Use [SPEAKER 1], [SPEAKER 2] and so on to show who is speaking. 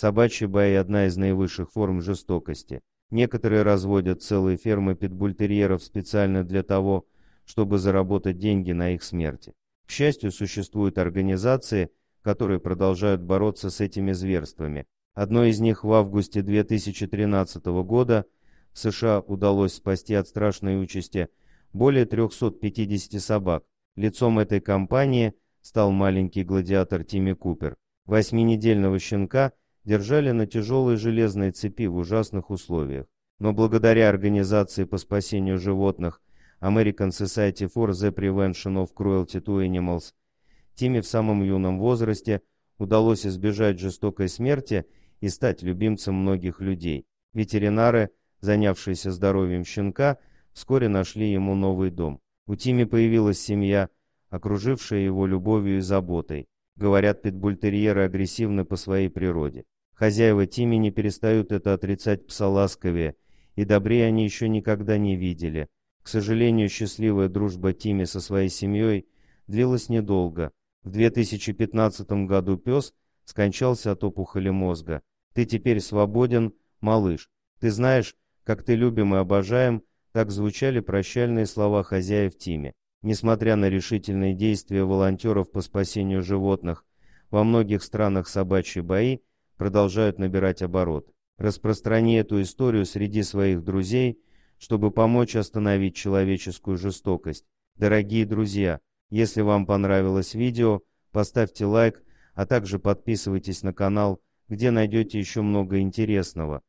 [SPEAKER 1] Собачья бои – одна из наивысших форм жестокости. Некоторые разводят целые фермы питбультерьеров специально для того, чтобы заработать деньги на их смерти. К счастью, существуют организации, которые продолжают бороться с этими зверствами. Одной из них в августе 2013 года в США удалось спасти от страшной участи более 350 собак. Лицом этой компании стал маленький гладиатор Тимми Купер. Восьминедельного щенка – держали на тяжелой железной цепи в ужасных условиях. Но благодаря Организации по спасению животных American Society for the Prevention of Cruelty to Animals, Тиме в самом юном возрасте удалось избежать жестокой смерти и стать любимцем многих людей. Ветеринары, занявшиеся здоровьем щенка, вскоре нашли ему новый дом. У Тими появилась семья, окружившая его любовью и заботой. Говорят, питбультерьеры агрессивны по своей природе. Хозяева Тими не перестают это отрицать псаласковее, и добрее они еще никогда не видели. К сожалению, счастливая дружба Тими со своей семьей длилась недолго. В 2015 году пес скончался от опухоли мозга. «Ты теперь свободен, малыш. Ты знаешь, как ты любим и обожаем», так звучали прощальные слова хозяев Тими. Несмотря на решительные действия волонтеров по спасению животных, во многих странах собачьи бои – продолжают набирать оборот. Распространи эту историю среди своих друзей, чтобы помочь остановить человеческую жестокость. Дорогие друзья, если вам понравилось видео, поставьте лайк, а также подписывайтесь на канал, где найдете еще много интересного.